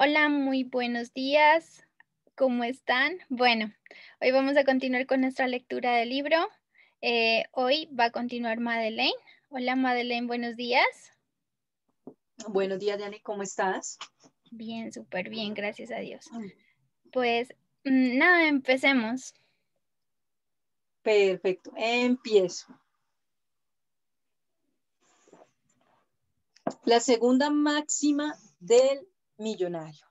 Hola, muy buenos días. ¿Cómo están? Bueno, hoy vamos a continuar con nuestra lectura del libro. Eh, hoy va a continuar Madeleine. Hola, Madeleine, buenos días. Buenos días, Dani, ¿cómo estás? Bien, súper bien, gracias a Dios. Mm. Pues mm, nada, empecemos. Perfecto, empiezo. La segunda máxima del millonario.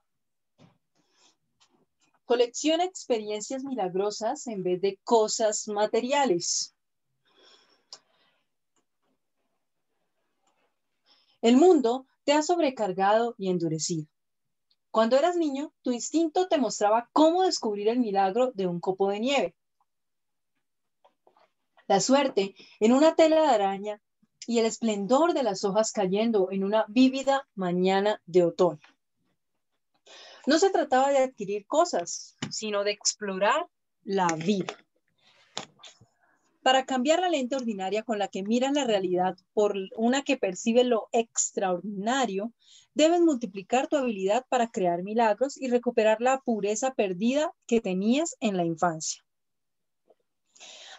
Colecciona experiencias milagrosas en vez de cosas materiales. El mundo te ha sobrecargado y endurecido. Cuando eras niño, tu instinto te mostraba cómo descubrir el milagro de un copo de nieve. La suerte en una tela de araña y el esplendor de las hojas cayendo en una vívida mañana de otoño. No se trataba de adquirir cosas, sino de explorar la vida. Para cambiar la lente ordinaria con la que miran la realidad por una que percibe lo extraordinario, debes multiplicar tu habilidad para crear milagros y recuperar la pureza perdida que tenías en la infancia.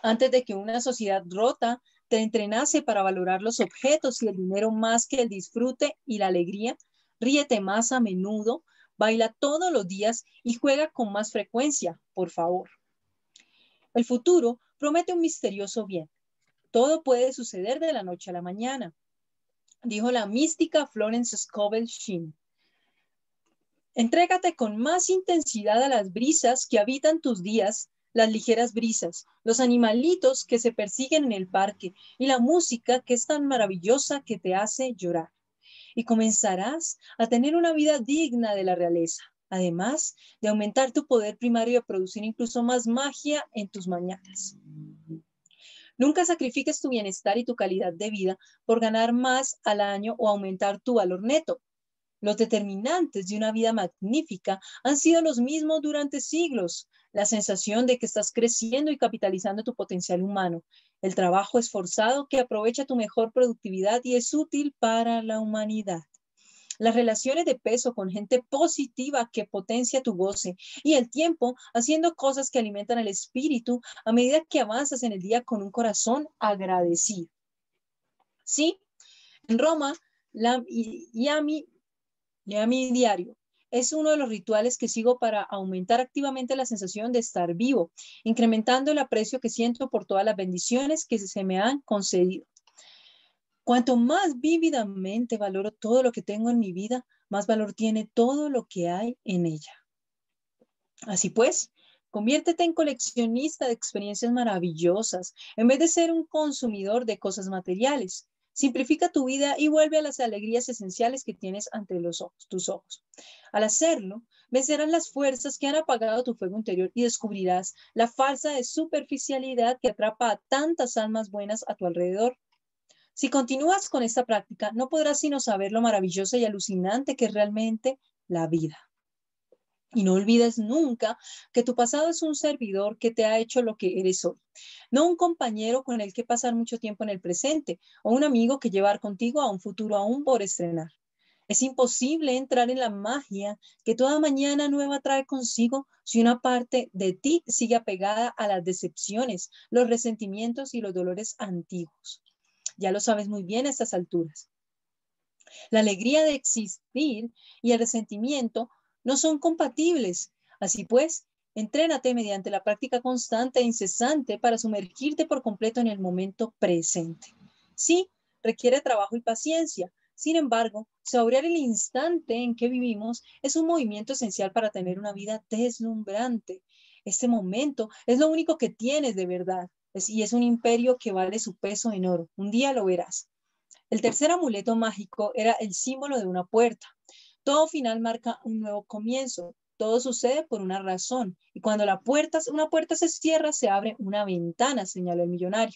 Antes de que una sociedad rota te entrenase para valorar los objetos y el dinero más que el disfrute y la alegría, ríete más a menudo, Baila todos los días y juega con más frecuencia, por favor. El futuro promete un misterioso bien. Todo puede suceder de la noche a la mañana, dijo la mística Florence Scovel Sheen. Entrégate con más intensidad a las brisas que habitan tus días, las ligeras brisas, los animalitos que se persiguen en el parque y la música que es tan maravillosa que te hace llorar y comenzarás a tener una vida digna de la realeza, además de aumentar tu poder primario y producir incluso más magia en tus mañanas. Nunca sacrifiques tu bienestar y tu calidad de vida por ganar más al año o aumentar tu valor neto. Los determinantes de una vida magnífica han sido los mismos durante siglos. La sensación de que estás creciendo y capitalizando tu potencial humano, el trabajo esforzado que aprovecha tu mejor productividad y es útil para la humanidad. Las relaciones de peso con gente positiva que potencia tu goce y el tiempo haciendo cosas que alimentan el espíritu a medida que avanzas en el día con un corazón agradecido. Sí, en Roma, la, a mi diario, es uno de los rituales que sigo para aumentar activamente la sensación de estar vivo, incrementando el aprecio que siento por todas las bendiciones que se me han concedido. Cuanto más vívidamente valoro todo lo que tengo en mi vida, más valor tiene todo lo que hay en ella. Así pues, Conviértete en coleccionista de experiencias maravillosas en vez de ser un consumidor de cosas materiales. Simplifica tu vida y vuelve a las alegrías esenciales que tienes ante los ojos, tus ojos. Al hacerlo, vencerás las fuerzas que han apagado tu fuego interior y descubrirás la falsa superficialidad que atrapa a tantas almas buenas a tu alrededor. Si continúas con esta práctica, no podrás sino saber lo maravillosa y alucinante que es realmente la vida. Y no olvides nunca que tu pasado es un servidor que te ha hecho lo que eres hoy, no un compañero con el que pasar mucho tiempo en el presente o un amigo que llevar contigo a un futuro aún por estrenar. Es imposible entrar en la magia que toda mañana nueva trae consigo si una parte de ti sigue apegada a las decepciones, los resentimientos y los dolores antiguos. Ya lo sabes muy bien a estas alturas. La alegría de existir y el resentimiento no son compatibles. Así pues, entrénate mediante la práctica constante e incesante para sumergirte por completo en el momento presente. Sí, requiere trabajo y paciencia. Sin embargo, saborear el instante en que vivimos es un movimiento esencial para tener una vida deslumbrante. Este momento es lo único que tienes de verdad y es un imperio que vale su peso en oro. Un día lo verás. El tercer amuleto mágico era el símbolo de una puerta. Todo final marca un nuevo comienzo. Todo sucede por una razón. Y cuando una puerta se cierra, se abre una ventana, señaló el millonario.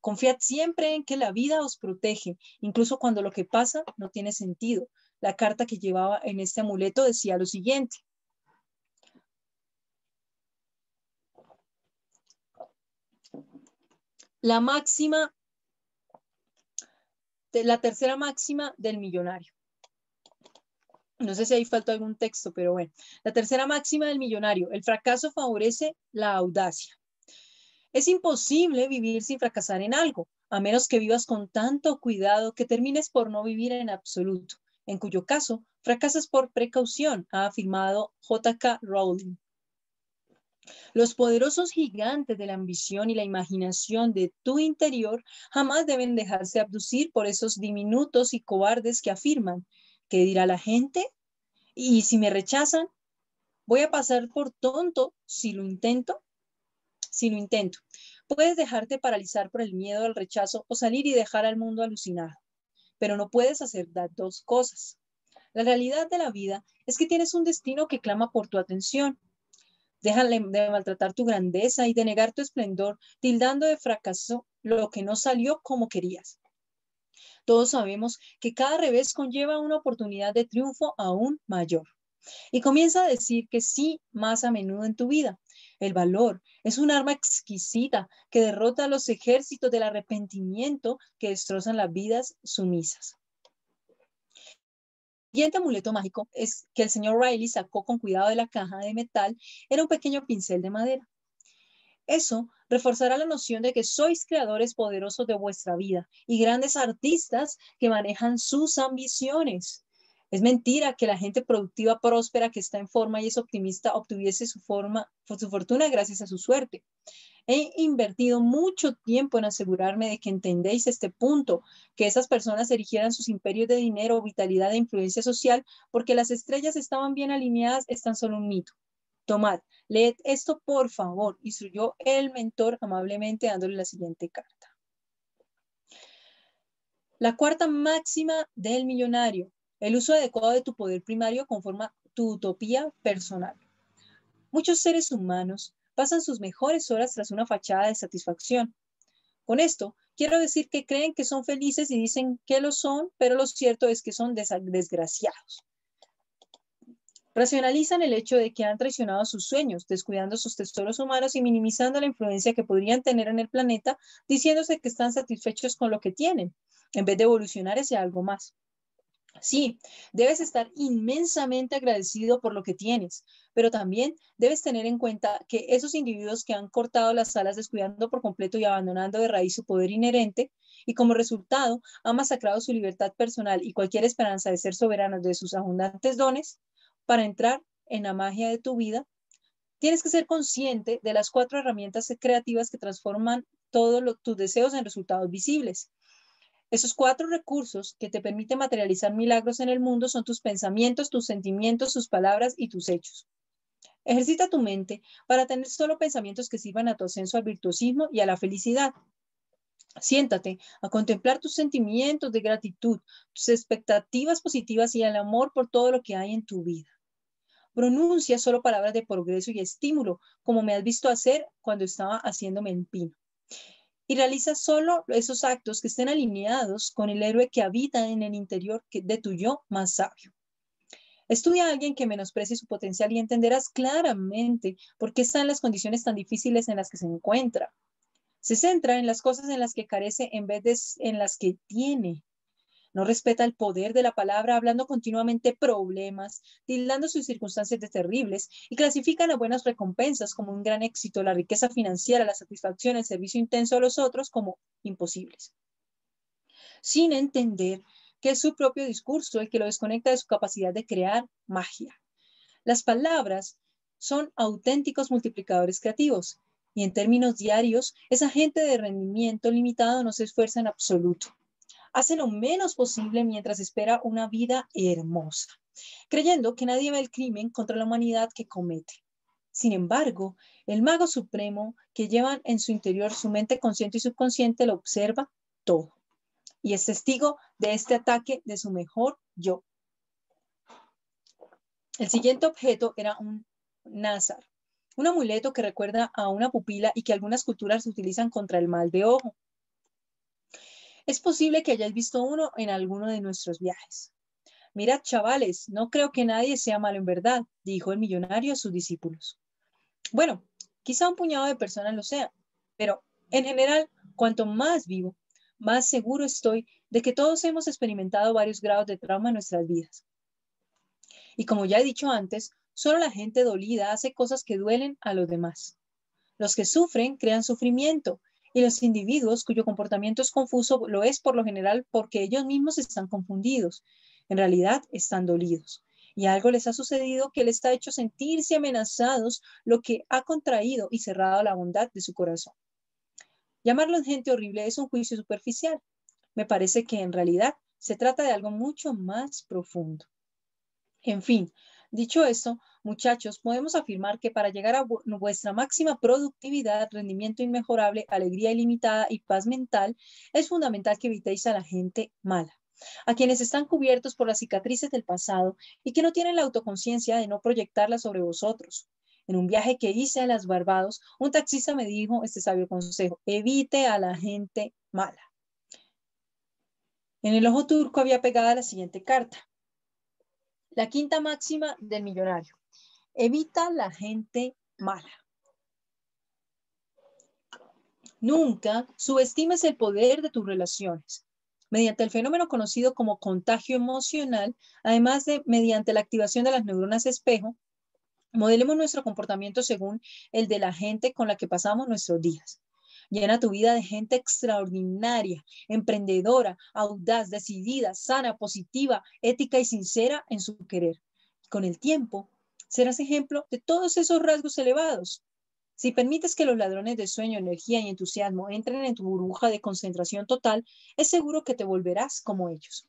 Confiad siempre en que la vida os protege, incluso cuando lo que pasa no tiene sentido. La carta que llevaba en este amuleto decía lo siguiente. La máxima, la tercera máxima del millonario. No sé si ahí faltó algún texto, pero bueno. La tercera máxima del millonario, el fracaso favorece la audacia. Es imposible vivir sin fracasar en algo, a menos que vivas con tanto cuidado que termines por no vivir en absoluto, en cuyo caso fracasas por precaución, ha afirmado J.K. Rowling. Los poderosos gigantes de la ambición y la imaginación de tu interior jamás deben dejarse abducir por esos diminutos y cobardes que afirman ¿Qué dirá la gente? ¿Y si me rechazan? ¿Voy a pasar por tonto si lo intento? Si lo intento. Puedes dejarte paralizar por el miedo al rechazo o salir y dejar al mundo alucinado, pero no puedes hacer las dos cosas. La realidad de la vida es que tienes un destino que clama por tu atención. Déjale de maltratar tu grandeza y de negar tu esplendor, tildando de fracaso lo que no salió como querías. Todos sabemos que cada revés conlleva una oportunidad de triunfo aún mayor. Y comienza a decir que sí más a menudo en tu vida. El valor es un arma exquisita que derrota a los ejércitos del arrepentimiento que destrozan las vidas sumisas. El siguiente amuleto mágico es que el señor Riley sacó con cuidado de la caja de metal era un pequeño pincel de madera. Eso reforzará la noción de que sois creadores poderosos de vuestra vida y grandes artistas que manejan sus ambiciones. Es mentira que la gente productiva, próspera, que está en forma y es optimista, obtuviese su, forma, su fortuna gracias a su suerte. He invertido mucho tiempo en asegurarme de que entendéis este punto, que esas personas erigieran sus imperios de dinero, vitalidad e influencia social, porque las estrellas estaban bien alineadas, es tan solo un mito. Tomad, leed esto por favor, instruyó el mentor amablemente dándole la siguiente carta. La cuarta máxima del millonario, el uso adecuado de tu poder primario conforma tu utopía personal. Muchos seres humanos pasan sus mejores horas tras una fachada de satisfacción. Con esto, quiero decir que creen que son felices y dicen que lo son, pero lo cierto es que son desgraciados. Racionalizan el hecho de que han traicionado sus sueños, descuidando sus tesoros humanos y minimizando la influencia que podrían tener en el planeta, diciéndose que están satisfechos con lo que tienen, en vez de evolucionar hacia algo más. Sí, debes estar inmensamente agradecido por lo que tienes, pero también debes tener en cuenta que esos individuos que han cortado las alas descuidando por completo y abandonando de raíz su poder inherente y como resultado han masacrado su libertad personal y cualquier esperanza de ser soberanos de sus abundantes dones, para entrar en la magia de tu vida, tienes que ser consciente de las cuatro herramientas creativas que transforman todos tus deseos en resultados visibles. Esos cuatro recursos que te permiten materializar milagros en el mundo son tus pensamientos, tus sentimientos, tus palabras y tus hechos. Ejercita tu mente para tener solo pensamientos que sirvan a tu ascenso al virtuosismo y a la felicidad. Siéntate a contemplar tus sentimientos de gratitud, tus expectativas positivas y el amor por todo lo que hay en tu vida. Pronuncia solo palabras de progreso y estímulo, como me has visto hacer cuando estaba haciéndome el pino. Y realiza solo esos actos que estén alineados con el héroe que habita en el interior de tu yo más sabio. Estudia a alguien que menosprecie su potencial y entenderás claramente por qué está en las condiciones tan difíciles en las que se encuentra. Se centra en las cosas en las que carece en vez de en las que tiene no respeta el poder de la palabra, hablando continuamente problemas, tildando sus circunstancias de terribles y clasifica las buenas recompensas como un gran éxito, la riqueza financiera, la satisfacción, el servicio intenso a los otros como imposibles. Sin entender que es su propio discurso el que lo desconecta de su capacidad de crear magia. Las palabras son auténticos multiplicadores creativos y en términos diarios, esa gente de rendimiento limitado no se esfuerza en absoluto hace lo menos posible mientras espera una vida hermosa, creyendo que nadie ve el crimen contra la humanidad que comete. Sin embargo, el mago supremo que lleva en su interior su mente consciente y subconsciente lo observa todo y es testigo de este ataque de su mejor yo. El siguiente objeto era un nazar, un amuleto que recuerda a una pupila y que algunas culturas utilizan contra el mal de ojo. Es posible que hayáis visto uno en alguno de nuestros viajes. Mirad, chavales, no creo que nadie sea malo en verdad, dijo el millonario a sus discípulos. Bueno, quizá un puñado de personas lo sea, pero en general, cuanto más vivo, más seguro estoy de que todos hemos experimentado varios grados de trauma en nuestras vidas. Y como ya he dicho antes, solo la gente dolida hace cosas que duelen a los demás. Los que sufren crean sufrimiento y los individuos cuyo comportamiento es confuso lo es por lo general porque ellos mismos están confundidos. En realidad están dolidos. Y algo les ha sucedido que les ha hecho sentirse amenazados, lo que ha contraído y cerrado la bondad de su corazón. Llamarlos gente horrible es un juicio superficial. Me parece que en realidad se trata de algo mucho más profundo. En fin, Dicho esto, muchachos, podemos afirmar que para llegar a vuestra máxima productividad, rendimiento inmejorable, alegría ilimitada y paz mental, es fundamental que evitéis a la gente mala a quienes están cubiertos por las cicatrices del pasado y que no tienen la autoconciencia de no proyectarlas sobre vosotros. En un viaje que hice a las Barbados, un taxista me dijo este sabio consejo, evite a la gente mala. En el ojo turco había pegada la siguiente carta. La quinta máxima del millonario. Evita la gente mala. Nunca subestimes el poder de tus relaciones. Mediante el fenómeno conocido como contagio emocional, además de mediante la activación de las neuronas espejo, modelemos nuestro comportamiento según el de la gente con la que pasamos nuestros días. Llena tu vida de gente extraordinaria, emprendedora, audaz, decidida, sana, positiva, ética y sincera en su querer. Con el tiempo, serás ejemplo de todos esos rasgos elevados. Si permites que los ladrones de sueño, energía y entusiasmo entren en tu burbuja de concentración total, es seguro que te volverás como ellos.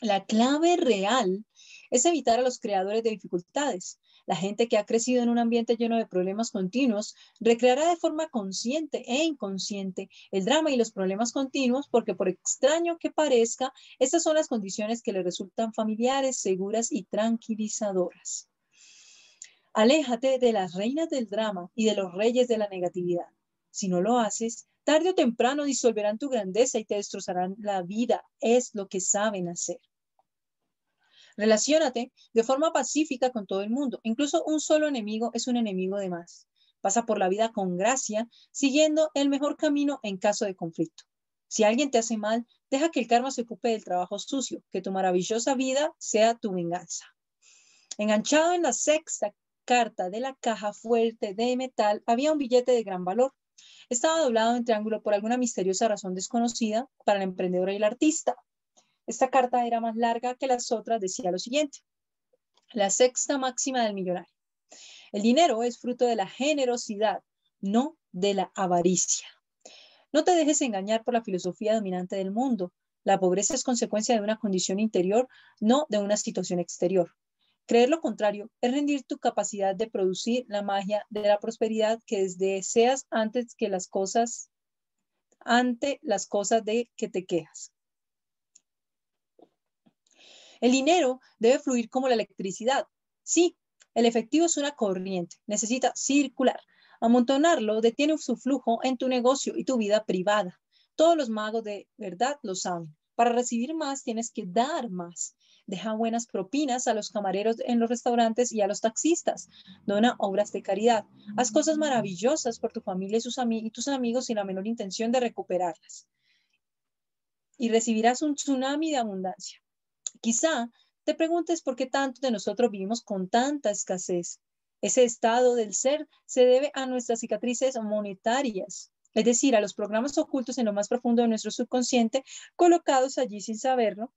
La clave real es evitar a los creadores de dificultades, la gente que ha crecido en un ambiente lleno de problemas continuos recreará de forma consciente e inconsciente el drama y los problemas continuos porque por extraño que parezca, estas son las condiciones que le resultan familiares, seguras y tranquilizadoras. Aléjate de las reinas del drama y de los reyes de la negatividad. Si no lo haces, tarde o temprano disolverán tu grandeza y te destrozarán la vida. Es lo que saben hacer. Relaciónate de forma pacífica con todo el mundo. Incluso un solo enemigo es un enemigo de más. Pasa por la vida con gracia, siguiendo el mejor camino en caso de conflicto. Si alguien te hace mal, deja que el karma se ocupe del trabajo sucio, que tu maravillosa vida sea tu venganza. Enganchado en la sexta carta de la caja fuerte de metal había un billete de gran valor. Estaba doblado en triángulo por alguna misteriosa razón desconocida para el emprendedor y el artista. Esta carta era más larga que las otras, decía lo siguiente. La sexta máxima del millonario. El dinero es fruto de la generosidad, no de la avaricia. No te dejes engañar por la filosofía dominante del mundo. La pobreza es consecuencia de una condición interior, no de una situación exterior. Creer lo contrario es rendir tu capacidad de producir la magia de la prosperidad que deseas antes que las cosas, ante las cosas de que te quejas. El dinero debe fluir como la electricidad. Sí, el efectivo es una corriente, necesita circular. Amontonarlo detiene su flujo en tu negocio y tu vida privada. Todos los magos de verdad lo saben. Para recibir más tienes que dar más. Deja buenas propinas a los camareros en los restaurantes y a los taxistas. Dona obras de caridad. Haz cosas maravillosas por tu familia y, sus y tus amigos sin la menor intención de recuperarlas. Y recibirás un tsunami de abundancia. Quizá te preguntes por qué tanto de nosotros vivimos con tanta escasez. Ese estado del ser se debe a nuestras cicatrices monetarias, es decir, a los programas ocultos en lo más profundo de nuestro subconsciente, colocados allí sin saberlo,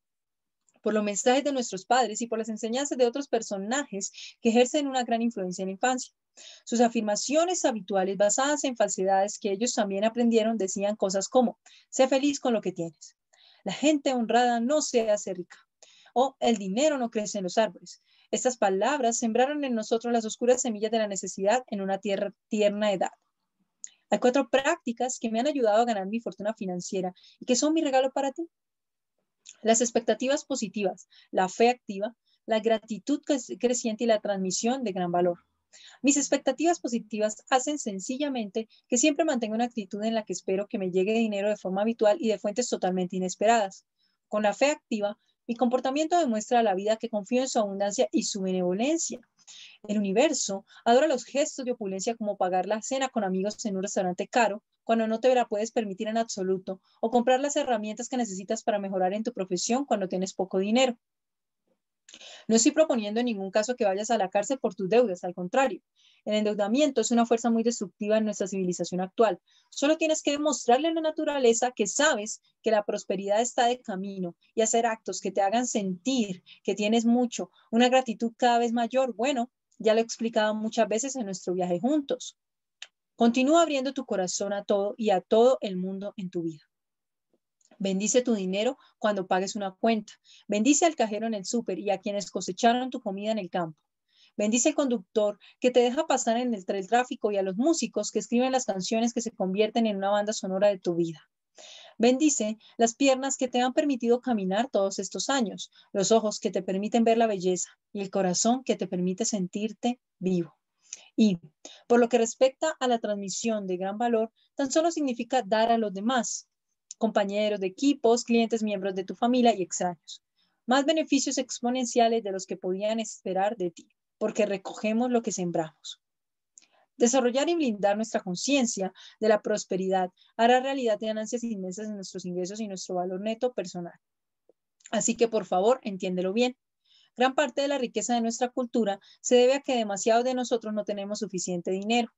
por los mensajes de nuestros padres y por las enseñanzas de otros personajes que ejercen una gran influencia en la infancia. Sus afirmaciones habituales basadas en falsedades que ellos también aprendieron decían cosas como, sé feliz con lo que tienes. La gente honrada no se hace rica o el dinero no crece en los árboles. Estas palabras sembraron en nosotros las oscuras semillas de la necesidad en una tierra, tierna edad. Hay cuatro prácticas que me han ayudado a ganar mi fortuna financiera y que son mi regalo para ti. Las expectativas positivas, la fe activa, la gratitud creciente y la transmisión de gran valor. Mis expectativas positivas hacen sencillamente que siempre mantenga una actitud en la que espero que me llegue dinero de forma habitual y de fuentes totalmente inesperadas. Con la fe activa, mi comportamiento demuestra a la vida que confío en su abundancia y su benevolencia. El universo adora los gestos de opulencia como pagar la cena con amigos en un restaurante caro cuando no te la puedes permitir en absoluto o comprar las herramientas que necesitas para mejorar en tu profesión cuando tienes poco dinero. No estoy proponiendo en ningún caso que vayas a la cárcel por tus deudas, al contrario, el endeudamiento es una fuerza muy destructiva en nuestra civilización actual. Solo tienes que demostrarle a la naturaleza que sabes que la prosperidad está de camino y hacer actos que te hagan sentir que tienes mucho, una gratitud cada vez mayor. Bueno, ya lo he explicado muchas veces en nuestro viaje juntos. Continúa abriendo tu corazón a todo y a todo el mundo en tu vida. Bendice tu dinero cuando pagues una cuenta. Bendice al cajero en el súper y a quienes cosecharon tu comida en el campo. Bendice el conductor que te deja pasar en el, el tráfico y a los músicos que escriben las canciones que se convierten en una banda sonora de tu vida. Bendice las piernas que te han permitido caminar todos estos años, los ojos que te permiten ver la belleza y el corazón que te permite sentirte vivo. Y por lo que respecta a la transmisión de gran valor, tan solo significa dar a los demás, compañeros de equipos, clientes, miembros de tu familia y extraños, más beneficios exponenciales de los que podían esperar de ti porque recogemos lo que sembramos. Desarrollar y blindar nuestra conciencia de la prosperidad hará realidad ganancias inmensas en nuestros ingresos y nuestro valor neto personal. Así que por favor, entiéndelo bien. Gran parte de la riqueza de nuestra cultura se debe a que demasiados de nosotros no tenemos suficiente dinero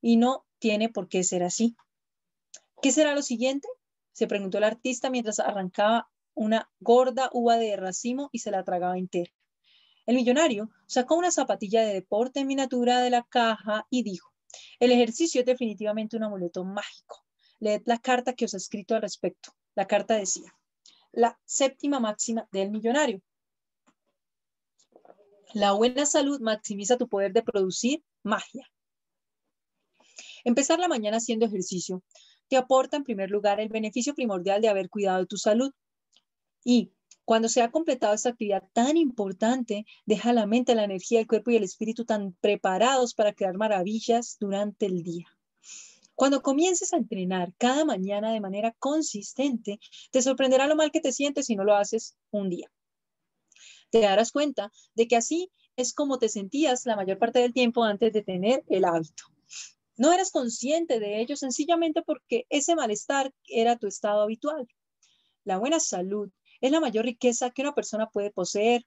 y no tiene por qué ser así. ¿Qué será lo siguiente? Se preguntó el artista mientras arrancaba una gorda uva de racimo y se la tragaba entera. El millonario sacó una zapatilla de deporte en miniatura de la caja y dijo, el ejercicio es definitivamente un amuleto mágico. Leed la carta que os he escrito al respecto. La carta decía, la séptima máxima del millonario. La buena salud maximiza tu poder de producir magia. Empezar la mañana haciendo ejercicio te aporta en primer lugar el beneficio primordial de haber cuidado tu salud y cuando se ha completado esta actividad tan importante, deja la mente, la energía, el cuerpo y el espíritu tan preparados para crear maravillas durante el día. Cuando comiences a entrenar cada mañana de manera consistente, te sorprenderá lo mal que te sientes si no lo haces un día. Te darás cuenta de que así es como te sentías la mayor parte del tiempo antes de tener el hábito. No eras consciente de ello sencillamente porque ese malestar era tu estado habitual. La buena salud es la mayor riqueza que una persona puede poseer.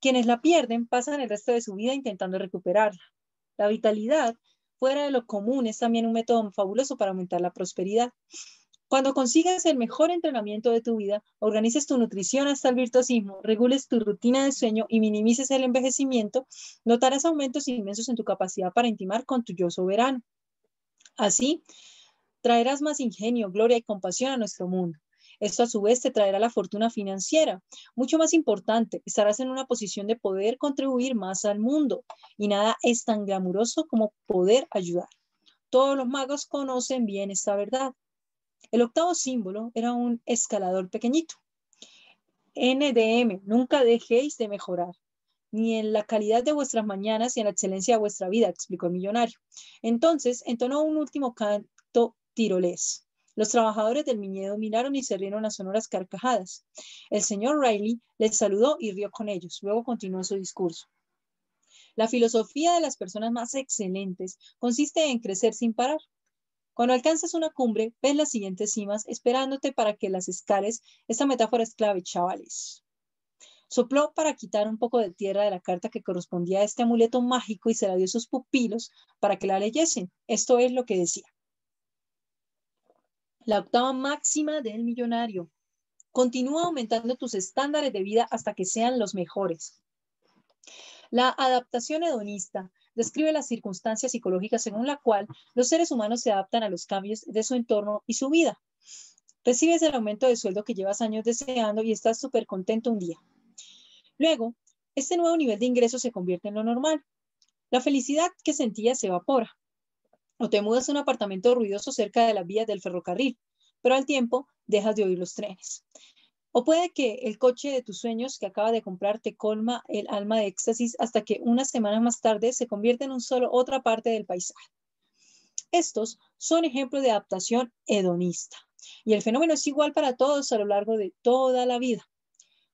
Quienes la pierden pasan el resto de su vida intentando recuperarla. La vitalidad fuera de lo común es también un método fabuloso para aumentar la prosperidad. Cuando consigas el mejor entrenamiento de tu vida, organices tu nutrición hasta el virtuosismo, regules tu rutina de sueño y minimices el envejecimiento, notarás aumentos inmensos en tu capacidad para intimar con tu yo soberano. Así, traerás más ingenio, gloria y compasión a nuestro mundo. Esto a su vez te traerá la fortuna financiera. Mucho más importante, estarás en una posición de poder contribuir más al mundo y nada es tan glamuroso como poder ayudar. Todos los magos conocen bien esta verdad. El octavo símbolo era un escalador pequeñito. NDM, nunca dejéis de mejorar ni en la calidad de vuestras mañanas ni en la excelencia de vuestra vida, explicó el millonario. Entonces entonó un último canto tirolés. Los trabajadores del viñedo miraron y se rieron a sonoras carcajadas. El señor Riley les saludó y rió con ellos. Luego continuó su discurso. La filosofía de las personas más excelentes consiste en crecer sin parar. Cuando alcanzas una cumbre, ves las siguientes cimas esperándote para que las escales. Esta metáfora es clave, chavales. Sopló para quitar un poco de tierra de la carta que correspondía a este amuleto mágico y se la dio a sus pupilos para que la leyesen. Esto es lo que decía. La octava máxima del millonario. Continúa aumentando tus estándares de vida hasta que sean los mejores. La adaptación hedonista describe las circunstancias psicológicas según la cual los seres humanos se adaptan a los cambios de su entorno y su vida. Recibes el aumento de sueldo que llevas años deseando y estás súper contento un día. Luego, este nuevo nivel de ingreso se convierte en lo normal. La felicidad que sentías se evapora o te mudas a un apartamento ruidoso cerca de las vías del ferrocarril, pero al tiempo dejas de oír los trenes. O puede que el coche de tus sueños que acaba de comprar te colma el alma de éxtasis hasta que unas semanas más tarde se convierte en un solo otra parte del paisaje. Estos son ejemplos de adaptación hedonista. Y el fenómeno es igual para todos a lo largo de toda la vida.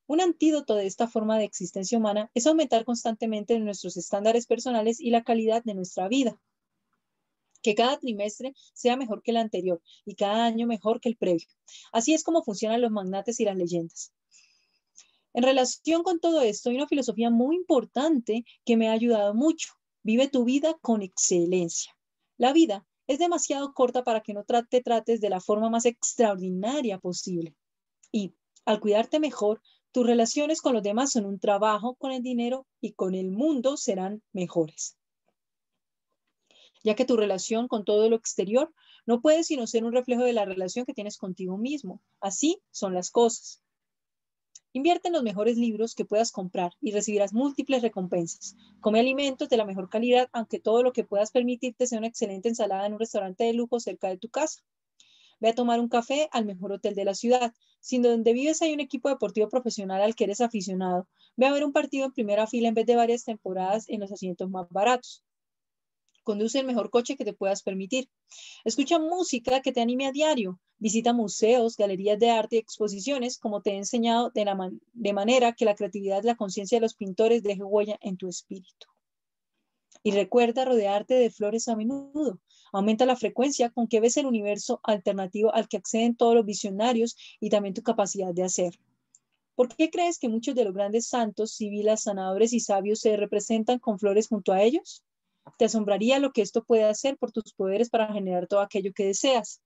Un antídoto de esta forma de existencia humana es aumentar constantemente nuestros estándares personales y la calidad de nuestra vida que cada trimestre sea mejor que el anterior y cada año mejor que el previo. Así es como funcionan los magnates y las leyendas. En relación con todo esto, hay una filosofía muy importante que me ha ayudado mucho. Vive tu vida con excelencia. La vida es demasiado corta para que no te trates de la forma más extraordinaria posible. Y al cuidarte mejor, tus relaciones con los demás son un trabajo, con el dinero y con el mundo serán mejores ya que tu relación con todo lo exterior no puede sino ser un reflejo de la relación que tienes contigo mismo. Así son las cosas. Invierte en los mejores libros que puedas comprar y recibirás múltiples recompensas. Come alimentos de la mejor calidad, aunque todo lo que puedas permitirte sea una excelente ensalada en un restaurante de lujo cerca de tu casa. Ve a tomar un café al mejor hotel de la ciudad. Si donde vives hay un equipo deportivo profesional al que eres aficionado, ve a ver un partido en primera fila en vez de varias temporadas en los asientos más baratos. Conduce el mejor coche que te puedas permitir. Escucha música que te anime a diario. Visita museos, galerías de arte y exposiciones, como te he enseñado, de, manera que la creatividad y la conciencia de los pintores deje huella en tu espíritu. Y recuerda rodearte de flores a menudo. Aumenta la frecuencia con que ves el universo alternativo al que acceden todos los visionarios y también tu capacidad de hacer ¿Por qué crees que muchos de los grandes santos, civiles, sanadores y sabios se representan con flores junto a ellos? Te asombraría lo que esto puede hacer por tus poderes para generar todo aquello que deseas.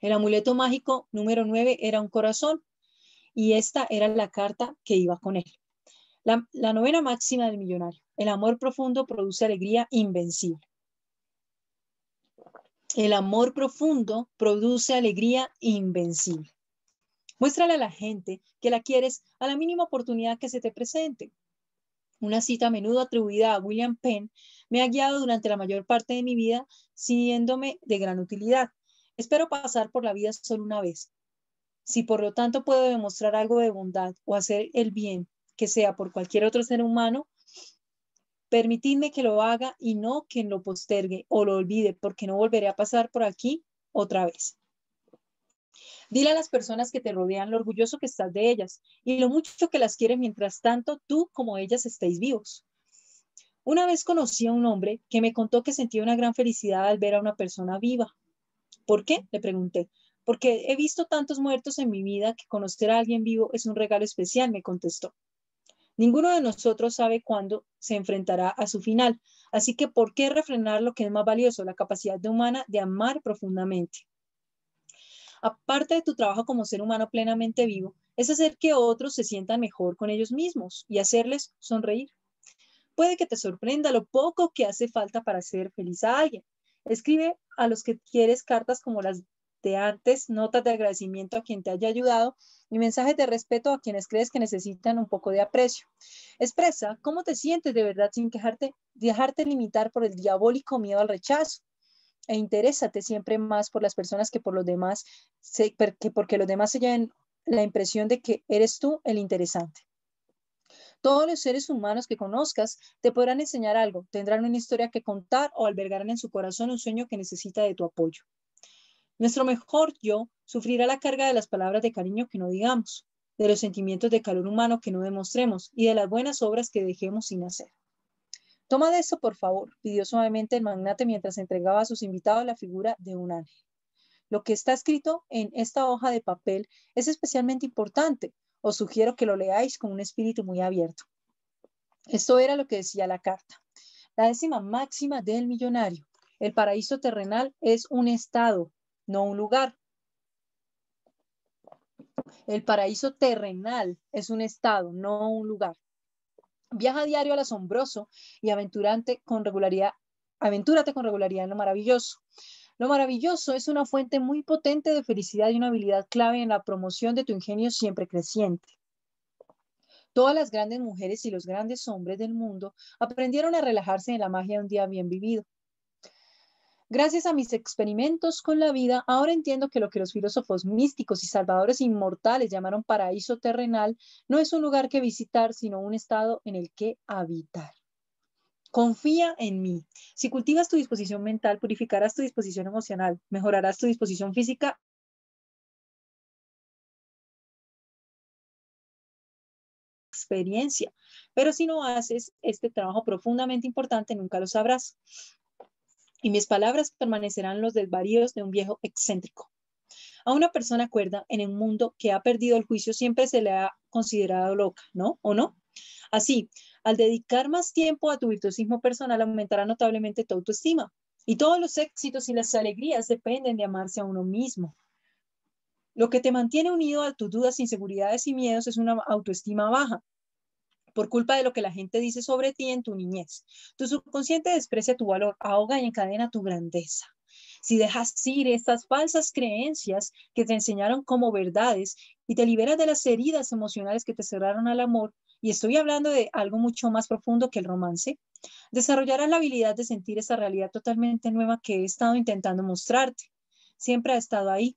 El amuleto mágico número 9 era un corazón y esta era la carta que iba con él. La, la novena máxima del millonario. El amor profundo produce alegría invencible. El amor profundo produce alegría invencible. Muéstrale a la gente que la quieres a la mínima oportunidad que se te presente una cita a menudo atribuida a William Penn, me ha guiado durante la mayor parte de mi vida, siguiéndome de gran utilidad. Espero pasar por la vida solo una vez. Si por lo tanto puedo demostrar algo de bondad o hacer el bien, que sea por cualquier otro ser humano, permitidme que lo haga y no que lo postergue o lo olvide, porque no volveré a pasar por aquí otra vez. Dile a las personas que te rodean lo orgulloso que estás de ellas y lo mucho que las quieres mientras tanto tú como ellas estéis vivos. Una vez conocí a un hombre que me contó que sentía una gran felicidad al ver a una persona viva. ¿Por qué? Le pregunté. Porque he visto tantos muertos en mi vida que conocer a alguien vivo es un regalo especial, me contestó. Ninguno de nosotros sabe cuándo se enfrentará a su final, así que ¿por qué refrenar lo que es más valioso, la capacidad humana de amar profundamente? aparte de tu trabajo como ser humano plenamente vivo, es hacer que otros se sientan mejor con ellos mismos y hacerles sonreír. Puede que te sorprenda lo poco que hace falta para hacer feliz a alguien. Escribe a los que quieres cartas como las de antes, notas de agradecimiento a quien te haya ayudado y mensajes de respeto a quienes crees que necesitan un poco de aprecio. Expresa cómo te sientes de verdad sin quejarte, dejarte limitar por el diabólico miedo al rechazo e interésate siempre más por las personas que por los demás, porque, porque los demás se lleven la impresión de que eres tú el interesante. Todos los seres humanos que conozcas te podrán enseñar algo, tendrán una historia que contar o albergarán en su corazón un sueño que necesita de tu apoyo. Nuestro mejor yo sufrirá la carga de las palabras de cariño que no digamos, de los sentimientos de calor humano que no demostremos y de las buenas obras que dejemos sin hacer. Toma de eso, por favor, pidió suavemente el magnate mientras entregaba a sus invitados la figura de un ángel. Lo que está escrito en esta hoja de papel es especialmente importante. Os sugiero que lo leáis con un espíritu muy abierto. Esto era lo que decía la carta. La décima máxima del millonario. El paraíso terrenal es un estado, no un lugar. El paraíso terrenal es un estado, no un lugar. Viaja diario al asombroso y aventurante con regularidad, aventúrate con regularidad en lo maravilloso. Lo maravilloso es una fuente muy potente de felicidad y una habilidad clave en la promoción de tu ingenio siempre creciente. Todas las grandes mujeres y los grandes hombres del mundo aprendieron a relajarse en la magia de un día bien vivido. Gracias a mis experimentos con la vida, ahora entiendo que lo que los filósofos místicos y salvadores inmortales llamaron paraíso terrenal no es un lugar que visitar, sino un estado en el que habitar. Confía en mí. Si cultivas tu disposición mental, purificarás tu disposición emocional, mejorarás tu disposición física experiencia. Pero si no haces este trabajo profundamente importante, nunca lo sabrás y mis palabras permanecerán los desvaríos de un viejo excéntrico. A una persona cuerda en un mundo que ha perdido el juicio siempre se le ha considerado loca, ¿no? ¿O no? Así, al dedicar más tiempo a tu virtuosismo personal aumentará notablemente tu autoestima y todos los éxitos y las alegrías dependen de amarse a uno mismo. Lo que te mantiene unido a tus dudas, inseguridades y miedos es una autoestima baja, por culpa de lo que la gente dice sobre ti en tu niñez. Tu subconsciente desprecia tu valor, ahoga y encadena tu grandeza. Si dejas ir estas falsas creencias que te enseñaron como verdades y te liberas de las heridas emocionales que te cerraron al amor, y estoy hablando de algo mucho más profundo que el romance, desarrollarás la habilidad de sentir esa realidad totalmente nueva que he estado intentando mostrarte. Siempre ha estado ahí,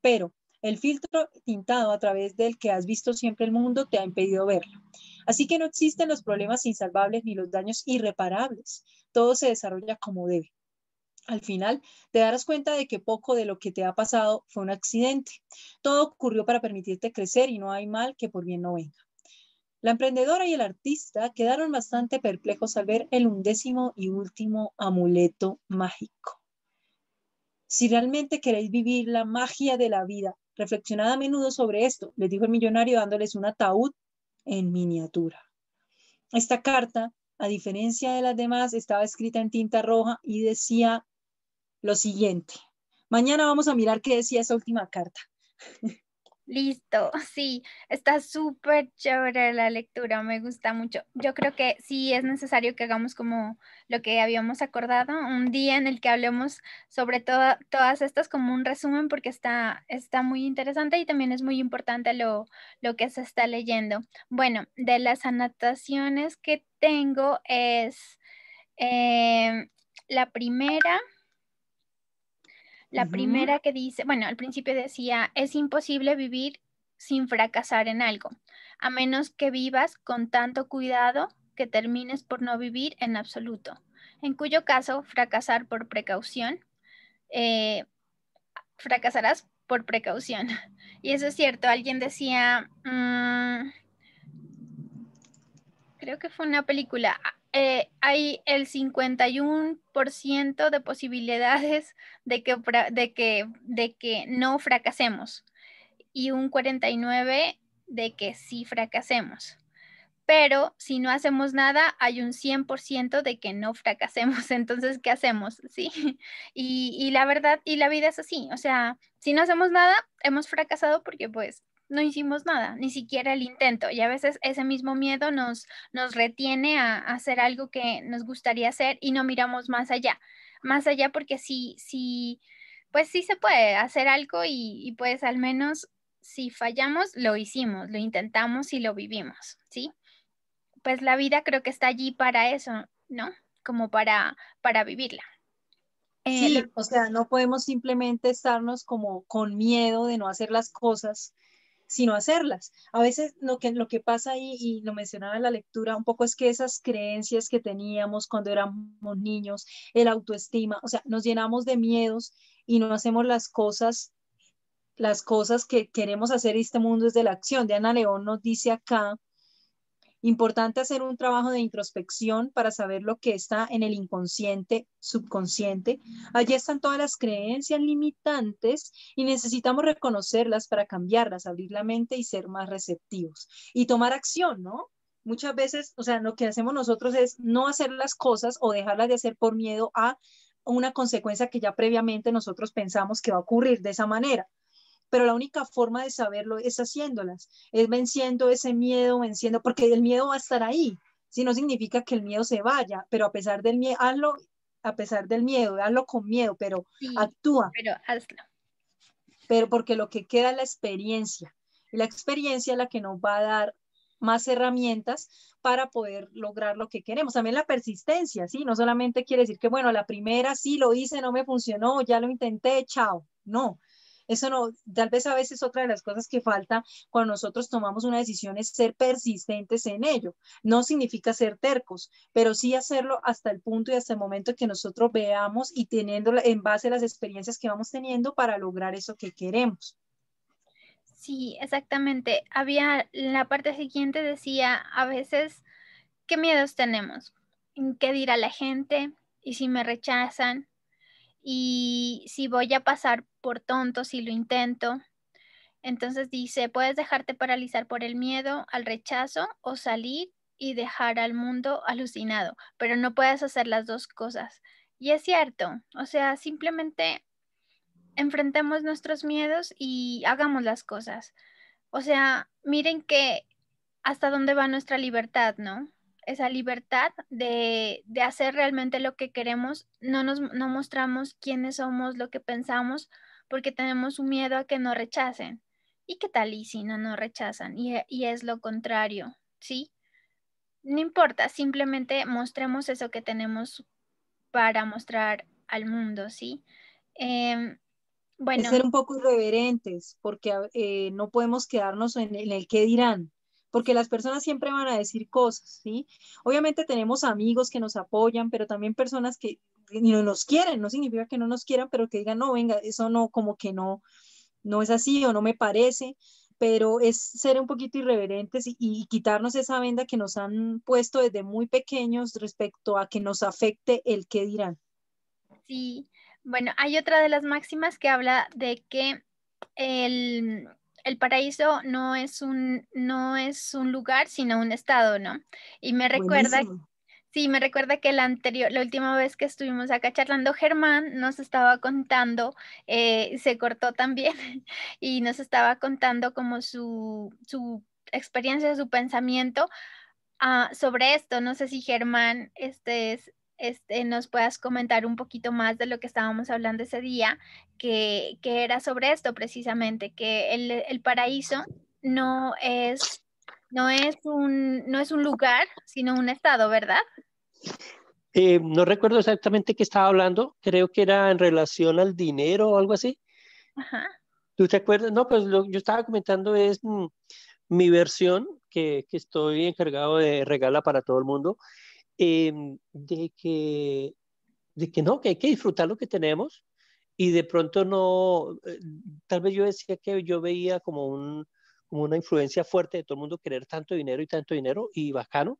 pero el filtro tintado a través del que has visto siempre el mundo te ha impedido verlo. Así que no existen los problemas insalvables ni los daños irreparables. Todo se desarrolla como debe. Al final, te darás cuenta de que poco de lo que te ha pasado fue un accidente. Todo ocurrió para permitirte crecer y no hay mal que por bien no venga. La emprendedora y el artista quedaron bastante perplejos al ver el undécimo y último amuleto mágico. Si realmente queréis vivir la magia de la vida, reflexionad a menudo sobre esto, les dijo el millonario dándoles un ataúd en miniatura. Esta carta, a diferencia de las demás, estaba escrita en tinta roja y decía lo siguiente. Mañana vamos a mirar qué decía esa última carta. Listo, sí, está súper chévere la lectura, me gusta mucho. Yo creo que sí es necesario que hagamos como lo que habíamos acordado, un día en el que hablemos sobre todas estas como un resumen porque está, está muy interesante y también es muy importante lo, que se está leyendo. Bueno, de las anotaciones que tengo es eh, la primera la primera que dice, bueno, al principio decía, es imposible vivir sin fracasar en algo, a menos que vivas con tanto cuidado que termines por no vivir en absoluto, en cuyo caso fracasar por precaución, eh, fracasarás por precaución. Y eso es cierto, alguien decía, mm, creo que fue una película, eh, hay el 51% de posibilidades de que, de, de que no fracasemos y un 49% de que sí fracasemos. Pero si no hacemos nada, hay un 100% de que no fracasemos. Entonces, ¿qué hacemos? Sí. Y, y la verdad, y la vida es así. O sea, si no hacemos nada, hemos fracasado porque pues no hicimos nada, ni siquiera el intento. Y a veces ese mismo miedo nos, nos retiene a, hacer algo que nos gustaría hacer y no miramos más allá. Más allá porque sí, sí, pues sí se puede hacer algo y, pues al menos si fallamos, lo hicimos, lo intentamos y lo vivimos, ¿sí? Pues la vida creo que está allí para eso, ¿no? Como para, para vivirla. Eh, sí, o sea, no podemos simplemente estarnos como con miedo de no hacer las cosas sino hacerlas. A veces lo que, lo que pasa ahí, y lo mencionaba en la lectura, un poco es que esas creencias que teníamos cuando éramos niños, el autoestima, o sea, nos llenamos de miedos y no hacemos las cosas las cosas que queremos hacer este mundo es de la acción. Diana León nos dice acá Importante hacer un trabajo de introspección para saber lo que está en el inconsciente, subconsciente. Allí están todas las creencias limitantes y necesitamos reconocerlas para cambiarlas, abrir la mente y ser más receptivos y tomar acción, ¿no? Muchas veces, o sea, lo que hacemos nosotros es no hacer las cosas o dejarlas de hacer por miedo a una consecuencia que ya previamente nosotros pensamos que va a ocurrir de esa manera pero la única forma de saberlo es haciéndolas, es venciendo ese miedo, venciendo, porque el miedo va a estar ahí, si no significa que el miedo se vaya, pero a pesar del miedo, hazlo a pesar del miedo, hazlo con miedo, pero actúa. Pero hazlo. Pero porque lo que queda es la experiencia, y la experiencia es la que nos va a dar más herramientas para poder lograr lo que queremos. También la persistencia, ¿sí? No solamente quiere decir que, bueno, la primera sí lo hice, no me funcionó, ya lo intenté, chao. No, eso no, tal vez a veces otra de las cosas que falta cuando nosotros tomamos una decisión es ser persistentes en ello. No significa ser tercos, pero sí hacerlo hasta el punto y hasta el momento que nosotros veamos y teniendo en base a las experiencias que vamos teniendo para lograr eso que queremos. Sí, exactamente. Había la parte siguiente decía, a veces, ¿qué miedos tenemos? ¿Qué dirá la gente? ¿Y si me rechazan? y si voy a pasar por tonto si lo intento. Entonces dice, puedes dejarte paralizar por el miedo al rechazo o salir y dejar al mundo alucinado, pero no puedes hacer las dos cosas. Y es cierto, o sea, simplemente enfrentemos nuestros miedos y hagamos las cosas. O sea, miren que hasta dónde va nuestra libertad, ¿no? esa libertad de, hacer realmente lo que queremos, no nos mostramos quiénes somos, lo que pensamos, porque tenemos un miedo a que nos rechacen. ¿Y qué tal y si no nos rechazan? Y, es lo contrario, ¿sí? No importa, simplemente mostremos eso que tenemos para mostrar al mundo, ¿sí? Em, bueno. ser un poco irreverentes, porque eh, no podemos quedarnos en, en el qué dirán, porque las personas siempre van a decir cosas, ¿sí? Obviamente tenemos amigos que nos apoyan, pero también personas que no nos quieren, no significa que no nos quieran, pero que digan, no, venga, eso no, como que no, no es así o no me parece, pero es ser un poquito irreverentes y, y, quitarnos esa venda que nos han puesto desde muy pequeños respecto a que nos afecte el qué dirán. Sí, bueno, hay otra de las máximas que habla de que el, el paraíso no es un, no es un lugar, sino un estado, ¿no? Y me recuerda, sí, me recuerda que la anterior, la última vez que estuvimos acá charlando, Germán nos estaba contando, eh, se cortó también, y nos estaba contando como su, experiencia, su pensamiento. Ah, sobre esto, no sé si Germán, este es, este, nos puedas comentar un poquito más de lo que estábamos hablando ese día, que, que era sobre esto precisamente, que el, el paraíso no es, no, es un, no es un lugar, sino un estado, ¿verdad? Eh, no recuerdo exactamente qué estaba hablando, creo que era en relación al dinero o algo así. ¿Tú te acuerdas? No, pues lo que yo estaba comentando es mm, mi versión que, que, estoy encargado de regala para todo el mundo. Em, de, que, de que no, que hay que disfrutar lo que tenemos y de pronto no, eh, tal vez yo decía que yo veía como, una influencia fuerte de todo el mundo querer tanto dinero y tanto dinero y bacano,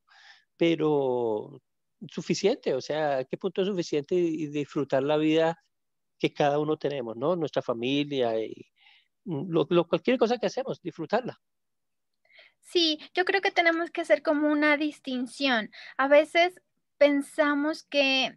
pero suficiente, o sea, ¿a qué punto es suficiente disfrutar la vida que cada uno tenemos, ¿no? Nuestra familia y mm, cualquier cosa que hacemos, disfrutarla. Sí, yo creo que tenemos que hacer como una distinción. A veces pensamos que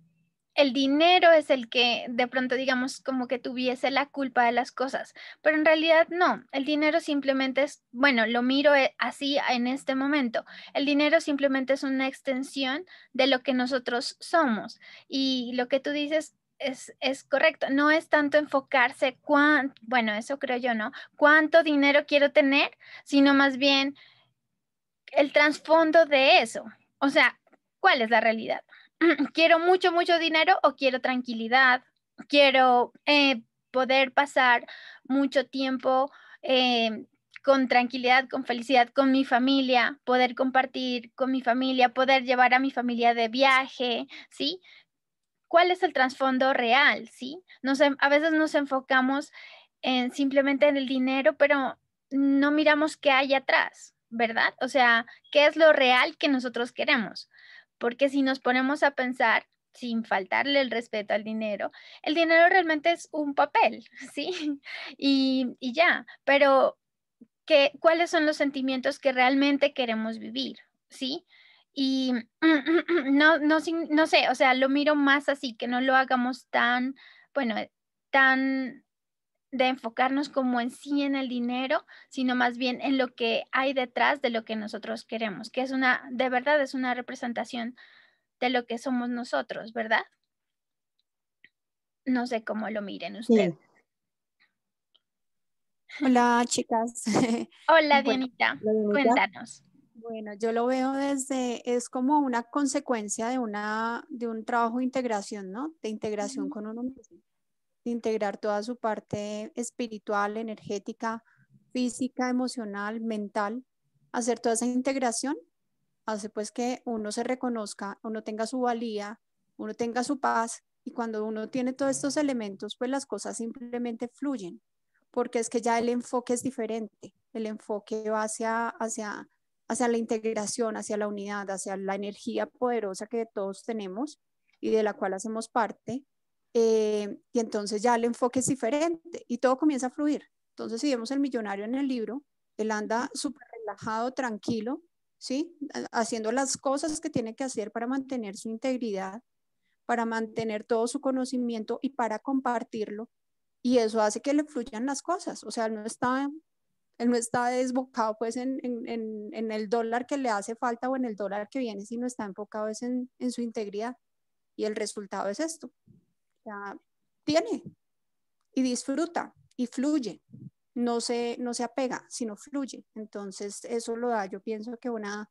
el dinero es el que de pronto digamos como que tuviese la culpa de las cosas, pero en realidad no, el dinero simplemente es, bueno, lo miro eh, así en este momento, el dinero simplemente es una extensión de lo que nosotros somos y lo que tú dices es, es correcto, no es tanto enfocarse cuán, bueno, eso creo yo, ¿no? ¿Cuánto dinero quiero tener, sino más bien el trasfondo de eso. O sea, ¿cuál es la realidad? ¿Quiero mucho, mucho dinero o quiero tranquilidad? ¿Quiero eh, poder pasar mucho tiempo eh, con tranquilidad, con felicidad, con mi familia, poder compartir con mi familia, poder llevar a mi familia de viaje? ¿Sí? ¿Cuál es el trasfondo real? ¿Sí? a veces nos enfocamos simplemente en el dinero, pero no miramos qué hay atrás. ¿verdad? O sea, ¿qué es lo real que nosotros queremos? Porque si nos ponemos a pensar, sin faltarle el respeto al dinero, el dinero realmente es un papel, ¿sí? Y, ya, pero ¿qué, ¿cuáles son los sentimientos que realmente queremos vivir, ¿sí? Y no, no, no sé, o sea, lo miro más así, que no lo hagamos tan, bueno, tan de enfocarnos como en sí en el dinero, sino más bien en lo que hay detrás de lo que nosotros queremos, que es una, de verdad es una representación de lo que somos nosotros, ¿verdad? No sé cómo lo miren ustedes. Hola, chicas. Hola, Dianita. Cuéntanos. Bueno, yo lo veo desde, es como una consecuencia de, una, de un trabajo de integración, ¿no? De integración con uno mismo integrar toda su parte espiritual, energética, física, emocional, mental, hacer toda esa integración hace pues que uno se reconozca, uno tenga su valía, uno tenga su paz y cuando uno tiene todos estos elementos, pues las cosas simplemente fluyen, porque es que ya el enfoque es diferente, el enfoque va hacia, hacia, hacia la integración, hacia la unidad, hacia la energía poderosa que todos tenemos y de la cual hacemos parte eh, y entonces ya el enfoque es diferente y todo comienza a fluir. Entonces, si vemos el millonario en el libro, él anda súper relajado, tranquilo, ¿sí? Haciendo las cosas que tiene que hacer para mantener su integridad, para mantener todo su conocimiento y para compartirlo. Y eso hace que le fluyan las cosas. O sea, él no está, él no está desbocado pues en, en, en el dólar que le hace falta o en el dólar que viene, sino está enfocado en, en su integridad. Y el resultado es esto tiene y disfruta y fluye. No se, no se apega, sino fluye. Entonces, eso lo da, yo pienso que una,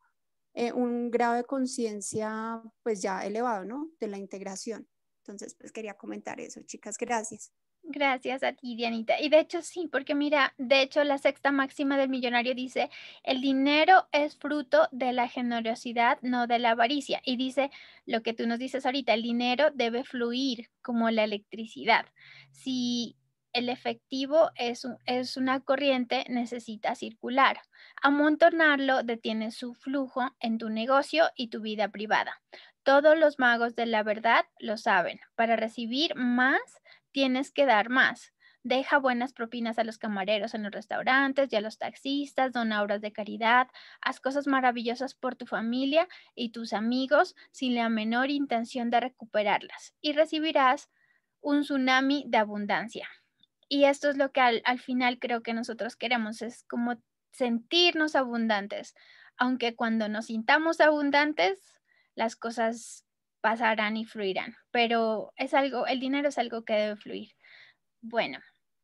eh, un grado de conciencia, pues ya elevado, ¿no? De la integración. Entonces, pues quería comentar eso, chicas, gracias. Gracias a ti, Dianita. Y de hecho sí, porque mira, de hecho la sexta máxima del millonario dice, el dinero es fruto de la generosidad, no de la avaricia. Y dice lo que tú nos dices ahorita, el dinero debe fluir como la electricidad. Si el efectivo es, es una corriente, necesita circular. Amontonarlo detiene su flujo en tu negocio y tu vida privada. Todos los magos de la verdad lo saben. Para recibir más, tienes que dar más. Deja buenas propinas a los camareros en los restaurantes y a los taxistas, dona obras de caridad, haz cosas maravillosas por tu familia y tus amigos sin la menor intención de recuperarlas y recibirás un tsunami de abundancia. Y esto es lo que al, final creo que nosotros queremos, es como sentirnos abundantes, aunque cuando nos sintamos abundantes, las cosas pasarán y fluirán, pero es algo, el dinero es algo que debe fluir. Bueno.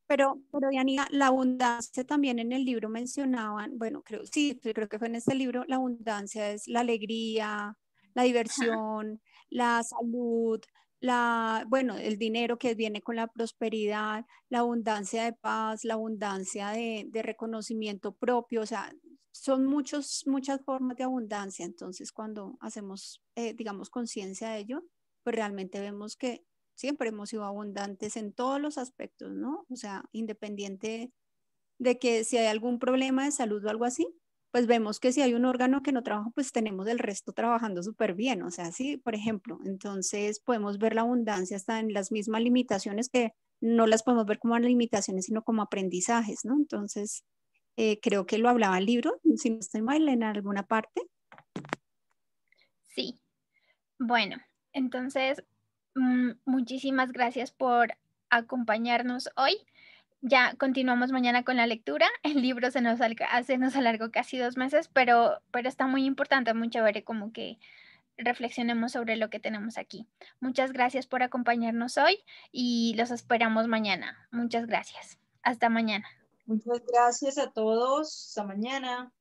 Pero, pero Yanina, la abundancia también en el libro mencionaban, bueno, creo, sí, creo que fue en este libro, la abundancia es la alegría, la diversión, la salud, la, bueno, el dinero que viene con la prosperidad, la abundancia de paz, la abundancia de, de, reconocimiento propio, o sea, son muchos, muchas formas de abundancia. Entonces, cuando hacemos, eh, digamos, conciencia de ello, pues realmente vemos que siempre hemos sido abundantes en todos los aspectos, ¿no? O sea, independiente de que si hay algún problema de salud o algo así, pues vemos que si hay un órgano que no trabaja, pues tenemos el resto trabajando súper bien, o sea, sí, por ejemplo, entonces podemos ver la abundancia hasta en las mismas limitaciones que no las podemos ver como limitaciones, sino como aprendizajes, ¿no? Entonces, eh, creo que lo hablaba el libro, si no estoy mal, en alguna parte. Sí. Bueno, entonces, mm, muchísimas gracias por acompañarnos hoy. Ya continuamos mañana con la lectura. El libro se nos, nos alargó casi dos meses, pero, pero está muy importante, muy chévere como que reflexionemos sobre lo que tenemos aquí. Muchas gracias por acompañarnos hoy y los esperamos mañana. Muchas gracias. Hasta mañana. Muchas gracias a todos. Hasta mañana.